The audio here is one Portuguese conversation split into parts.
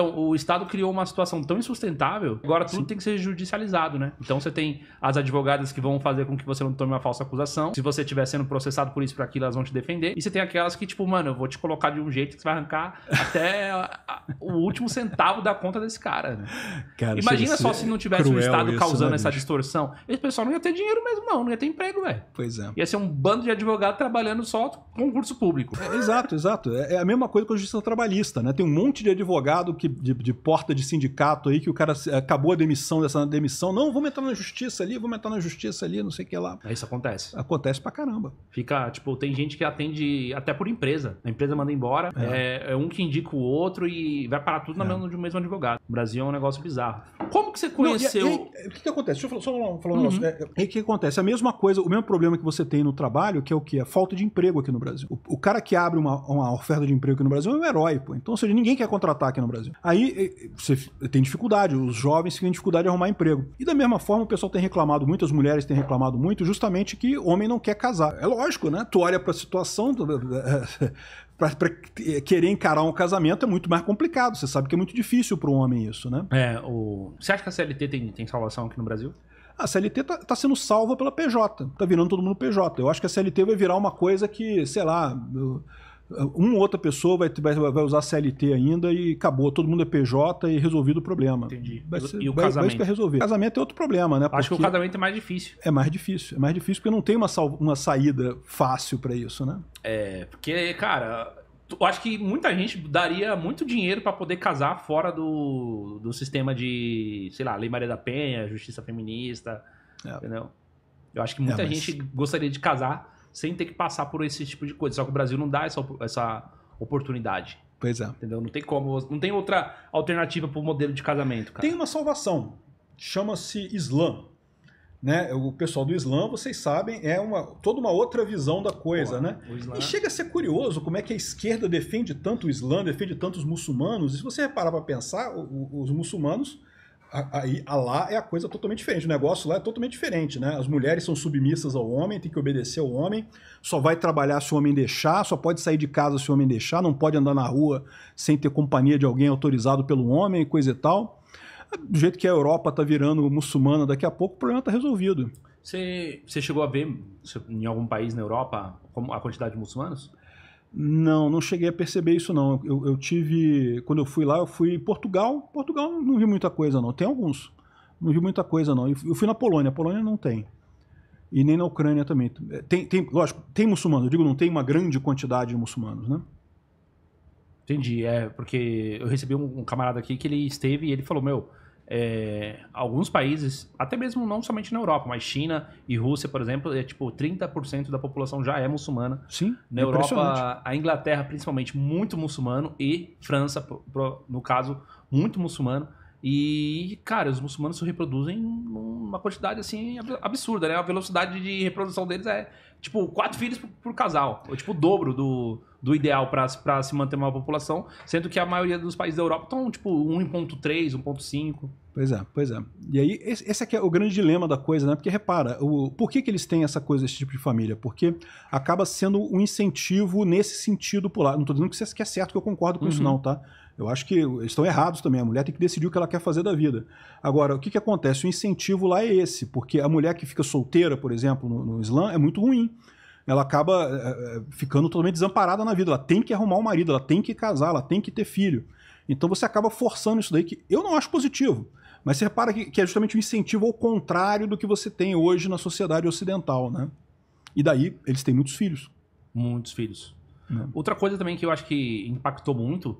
Então, o Estado criou uma situação tão insustentável, agora tudo Sim. tem que ser judicializado, né? Então, você tem as advogadas que vão fazer com que você não tome uma falsa acusação. Se você estiver sendo processado por isso, por aquilo, elas vão te defender. E você tem aquelas que, tipo, mano, eu vou te colocar de um jeito que você vai arrancar até o último centavo da conta desse cara, né? Cara, Imagina só se não tivesse o um Estado isso, né, causando né, essa distorção. Esse pessoal não ia ter dinheiro mesmo, não. Não ia ter emprego, velho. Pois é. Ia ser um bando de advogados trabalhando só concurso público. É, exato, exato. É, é a mesma coisa com a justiça trabalhista, né? Tem um monte de advogado que de, de, porta de sindicato aí que o cara acabou a demissão dessa demissão. Não, vamos entrar na justiça ali, vamos entrar na justiça ali, não sei o que lá. É, isso acontece. Acontece pra caramba. Fica, tipo, tem gente que atende até por empresa. A empresa manda embora, é, é, é um que indica o outro e vai parar tudo na é. mão de um mesmo advogado. O Brasil é um negócio bizarro. Como que você conheceu. Não, e, é- e, o que, que, acontece? Deixa eu falar, só falar um uhum. negócio. É, é o que acontece? A mesma coisa, o mesmo problema que você tem no trabalho, que é o que? A falta de emprego aqui no Brasil. O, o cara que abre uma, uma oferta de emprego aqui no Brasil é um herói, pô. Então, ou seja, ninguém quer contratar aqui no Brasil coisa. Aí você tem dificuldade, os jovens têm dificuldade de arrumar emprego. E da mesma forma, o pessoal tem reclamado muito, as mulheres têm reclamado muito, justamente que homem não quer casar. É lógico, né? Tu olha para a situação, tu... Eh, eh, para eh, querer encarar um casamento é muito mais complicado. Você sabe que é muito difícil para o homem isso, né? É, o... Você acha que a CLT tem, tem salvação aqui no Brasil? A CLT tá, tá, sendo salva pela PJ, tá virando todo mundo PJ. Eu acho que a CLT vai virar uma coisa que, sei lá. Eu uma outra pessoa vai, vai, vai, usar CLT ainda e acabou, todo mundo é PJ e resolvido o problema. Entendi. Ser, e o vai, casamento? Vai resolver. Casamento é outro problema, né? Acho que o casamento é mais difícil. É mais difícil, é mais difícil porque não tem uma, uma saída fácil para isso, né? É, porque, cara, eu acho que muita gente daria muito dinheiro para poder casar fora do, do sistema de, sei lá, Lei Maria da Penha, Justiça Feminista, é. entendeu? Eu acho que muita é, mas... gente gostaria de casar sem ter que passar por esse tipo de coisa. Só que o Brasil não dá essa, essa oportunidade. Pois é. Entendeu? Não tem como. Não tem outra alternativa para o modelo de casamento, cara. Tem uma salvação. Chama-se Islã. Né? O pessoal do Islã, vocês sabem, é uma, toda uma outra visão da coisa, Pô, né? Islã... E chega a ser curioso como é que a esquerda defende tanto o Islã, defende tanto os muçulmanos. E se você reparar para pensar, os muçulmanos Aí, a lá é a coisa totalmente diferente. O negócio lá é totalmente diferente, né? As mulheres são submissas ao homem, tem que obedecer ao homem, só vai trabalhar se o homem deixar, só pode sair de casa se o homem deixar, não pode andar na rua sem ter companhia de alguém autorizado pelo homem, coisa e tal. É, do jeito que a Europa tá virando muçulmana daqui a pouco, o problema tá resolvido. Você, você chegou a ver em algum país na Europa a quantidade de muçulmanos? Não, não cheguei a perceber isso não. Eu, eu, tive, quando eu fui lá, eu fui em Portugal. Portugal não vi muita coisa não. Tem alguns, não vi muita coisa não. Eu fui na Polônia, a Polônia não tem. E nem na Ucrânia também. É, tem, tem, lógico, tem muçulmano. Eu digo, não tem uma grande quantidade de muçulmanos, né? Entendi, é porque eu recebi um camarada aqui que ele esteve e ele falou, meu, é, alguns países, até mesmo não somente na Europa, mas China e Rússia, por exemplo, é tipo 30% da população já é muçulmana. Sim. Na Europa, a Inglaterra, principalmente, muito muçulmano, e França, no caso, muito muçulmano. E, cara, os muçulmanos se reproduzem uma quantidade assim absurda, né? A velocidade de reprodução deles é tipo quatro filhos por, por casal, ou tipo o dobro do, do ideal para se manter uma população, sendo que a maioria dos países da Europa estão tipo 1.3, 1.5. Pois é, pois é. E aí, esse aqui é o grande dilema da coisa, né? Porque repara, o, por que, que eles têm essa coisa, esse tipo de família? Porque acaba sendo um incentivo nesse sentido por lá. Não estou dizendo que, isso é, é certo, que eu concordo com uhum. isso, não, tá? Eu acho que eles estão errados também. A mulher tem que decidir o que ela quer fazer da vida. Agora, o que, que acontece? O incentivo lá é esse, porque a mulher que fica solteira, por exemplo, no, no Islã, é muito ruim ela acaba eh, eh, ficando totalmente desamparada na vida. Ela tem que arrumar um marido, ela tem que casar, ela tem que ter filho. Então você acaba forçando isso daí, que eu não acho positivo. Mas você repara que, é justamente um incentivo ao contrário do que você tem hoje na sociedade ocidental, né? E daí eles têm muitos filhos. Muitos filhos. É. Outra coisa também que eu acho que impactou muito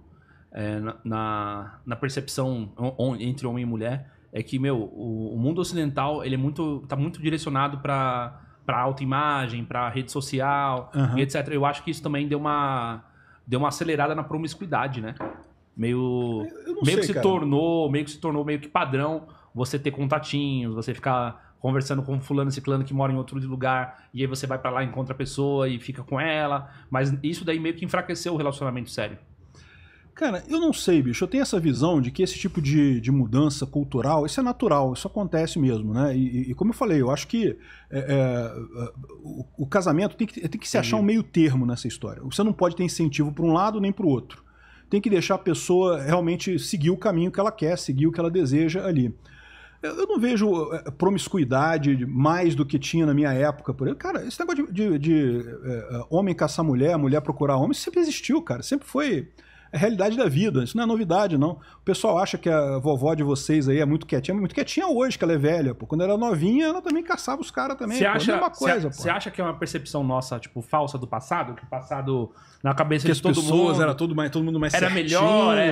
é, na, na percepção entre homem e mulher é que, meu, o, o mundo ocidental ele é muito, tá muito direcionado para para autoimagem, para rede social, uhum. etc. Eu acho que isso também deu uma deu uma acelerada na promiscuidade, né? Meio meio sei, que se cara. tornou, meio que se tornou meio que padrão você ter contatinhos, você ficar conversando com fulano ciclano que mora em outro lugar e aí você vai para lá encontra a pessoa e fica com ela, mas isso daí meio que enfraqueceu o relacionamento sério. Cara, eu não sei, bicho. Eu tenho essa visão de que esse tipo de, de mudança cultural, isso é natural, isso acontece mesmo, né? E, e como eu falei, eu acho que é, é, o, o, casamento tem que, tem que se achar um meio termo nessa história. Você não pode ter incentivo para um lado nem para o outro. Tem que deixar a pessoa realmente seguir o caminho que ela quer, seguir o que ela deseja ali. Eu não vejo é, promiscuidade mais do que tinha na minha época. Por exemplo. Cara, esse negócio de, de, de, é, é, homem caçar mulher, mulher procurar homem, sempre existiu, cara. Sempre foi é realidade da vida. Isso não é novidade, não. O pessoal acha que a vovó de vocês aí é muito quietinha, muito quietinha hoje, que ela é velha. Pô. Quando ela era novinha, ela também caçava os caras também. Você é acha, é coisa, Você acha que é uma percepção nossa, tipo, falsa do passado? Que o passado na cabeça que de todo pessoas, mundo. era todo, mais, todo mundo mais Era certinho. melhor, é.